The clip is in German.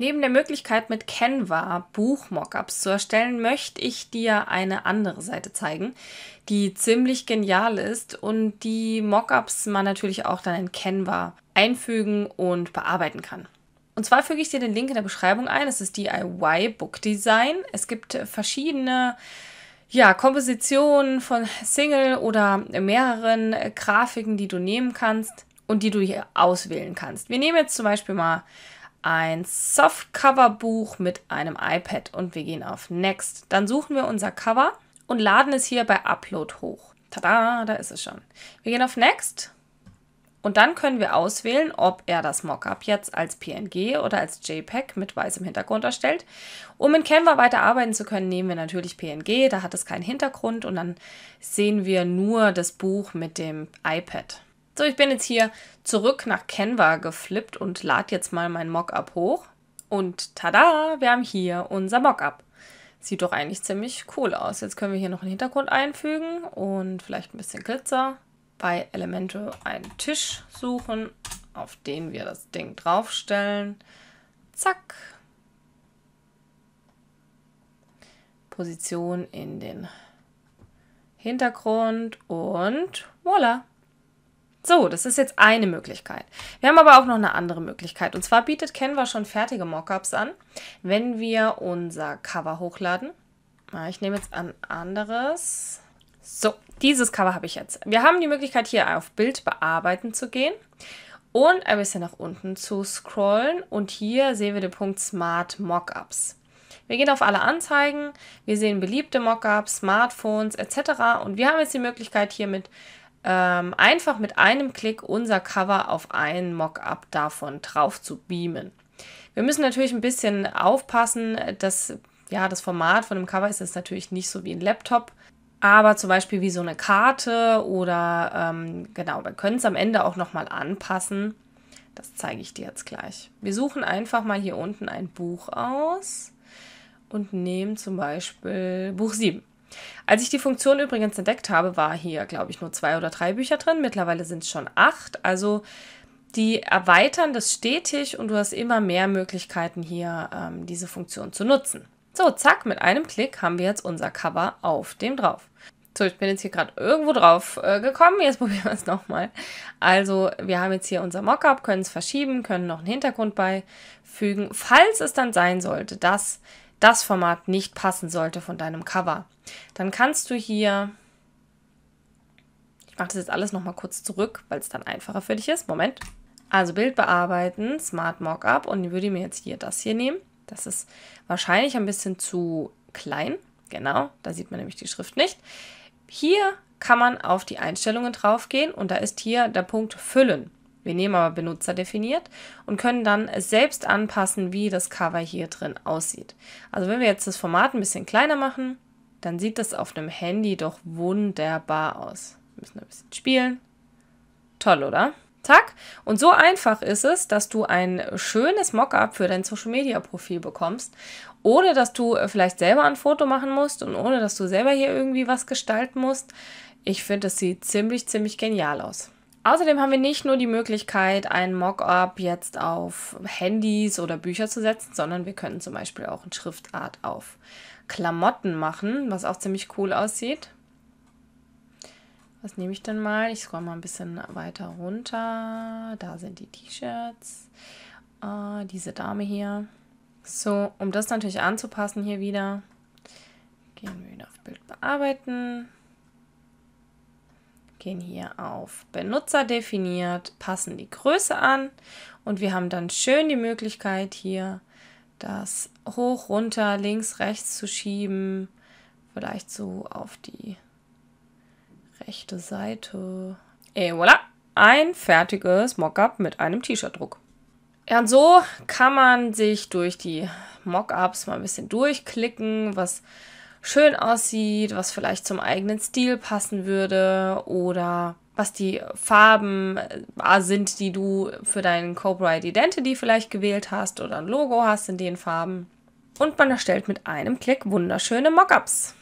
Neben der Möglichkeit, mit Canva Buchmockups zu erstellen, möchte ich dir eine andere Seite zeigen, die ziemlich genial ist und die Mockups man natürlich auch dann in Canva einfügen und bearbeiten kann. Und zwar füge ich dir den Link in der Beschreibung ein. Es ist DIY Book Design. Es gibt verschiedene ja, Kompositionen von Single oder mehreren Grafiken, die du nehmen kannst und die du hier auswählen kannst. Wir nehmen jetzt zum Beispiel mal ein Softcover-Buch mit einem iPad und wir gehen auf Next. Dann suchen wir unser Cover und laden es hier bei Upload hoch. Tada, da ist es schon. Wir gehen auf Next und dann können wir auswählen, ob er das Mockup jetzt als PNG oder als JPEG mit weißem Hintergrund erstellt. Um in Canva weiter arbeiten zu können, nehmen wir natürlich PNG, da hat es keinen Hintergrund und dann sehen wir nur das Buch mit dem iPad. So, ich bin jetzt hier zurück nach Canva geflippt und lade jetzt mal mein Mockup hoch. Und tada, wir haben hier unser Mockup. Sieht doch eigentlich ziemlich cool aus. Jetzt können wir hier noch einen Hintergrund einfügen und vielleicht ein bisschen Glitzer. Bei Elemente einen Tisch suchen, auf den wir das Ding draufstellen. Zack. Position in den Hintergrund und voila. So, das ist jetzt eine Möglichkeit. Wir haben aber auch noch eine andere Möglichkeit. Und zwar bietet Canva schon fertige Mockups an, wenn wir unser Cover hochladen. Ah, ich nehme jetzt ein anderes. So, dieses Cover habe ich jetzt. Wir haben die Möglichkeit, hier auf Bild bearbeiten zu gehen und ein bisschen nach unten zu scrollen. Und hier sehen wir den Punkt Smart Mockups. Wir gehen auf alle Anzeigen, wir sehen beliebte Mockups, Smartphones etc. Und wir haben jetzt die Möglichkeit, hier mit ähm, einfach mit einem Klick unser Cover auf einen Mockup davon drauf zu beamen. Wir müssen natürlich ein bisschen aufpassen, dass ja, das Format von dem Cover ist jetzt natürlich nicht so wie ein Laptop, aber zum Beispiel wie so eine Karte oder ähm, genau, wir können es am Ende auch nochmal anpassen. Das zeige ich dir jetzt gleich. Wir suchen einfach mal hier unten ein Buch aus und nehmen zum Beispiel Buch 7. Als ich die Funktion übrigens entdeckt habe, war hier, glaube ich, nur zwei oder drei Bücher drin. Mittlerweile sind es schon acht. Also die erweitern das stetig und du hast immer mehr Möglichkeiten hier, ähm, diese Funktion zu nutzen. So, zack, mit einem Klick haben wir jetzt unser Cover auf dem drauf. So, ich bin jetzt hier gerade irgendwo drauf äh, gekommen. Jetzt probieren wir es nochmal. Also, wir haben jetzt hier unser Mockup, können es verschieben, können noch einen Hintergrund beifügen. Falls es dann sein sollte, dass das Format nicht passen sollte von deinem Cover, dann kannst du hier, ich mache das jetzt alles nochmal kurz zurück, weil es dann einfacher für dich ist. Moment. Also Bild bearbeiten, Smart Mockup und ich würde mir jetzt hier das hier nehmen. Das ist wahrscheinlich ein bisschen zu klein. Genau, da sieht man nämlich die Schrift nicht. Hier kann man auf die Einstellungen draufgehen und da ist hier der Punkt Füllen wir nehmen aber Benutzer definiert und können dann selbst anpassen, wie das Cover hier drin aussieht. Also wenn wir jetzt das Format ein bisschen kleiner machen, dann sieht das auf einem Handy doch wunderbar aus. Wir müssen ein bisschen spielen. Toll, oder? Zack. Und so einfach ist es, dass du ein schönes Mockup für dein Social Media Profil bekommst, ohne dass du äh, vielleicht selber ein Foto machen musst und ohne dass du selber hier irgendwie was gestalten musst. Ich finde, es sieht ziemlich, ziemlich genial aus. Außerdem haben wir nicht nur die Möglichkeit, ein Mockup jetzt auf Handys oder Bücher zu setzen, sondern wir können zum Beispiel auch eine Schriftart auf Klamotten machen, was auch ziemlich cool aussieht. Was nehme ich denn mal? Ich scroll mal ein bisschen weiter runter. Da sind die T-Shirts. Äh, diese Dame hier. So, um das natürlich anzupassen hier wieder, gehen wir wieder auf Bild bearbeiten gehen hier auf Benutzer definiert, passen die Größe an und wir haben dann schön die Möglichkeit hier das hoch, runter, links, rechts zu schieben, vielleicht so auf die rechte Seite. Et voilà, ein fertiges Mockup mit einem T-Shirt-Druck. Ja, und so kann man sich durch die Mockups mal ein bisschen durchklicken, was schön aussieht, was vielleicht zum eigenen Stil passen würde oder was die Farben äh, sind, die du für deinen Copyright Identity vielleicht gewählt hast oder ein Logo hast in den Farben. Und man erstellt mit einem Klick wunderschöne Mockups.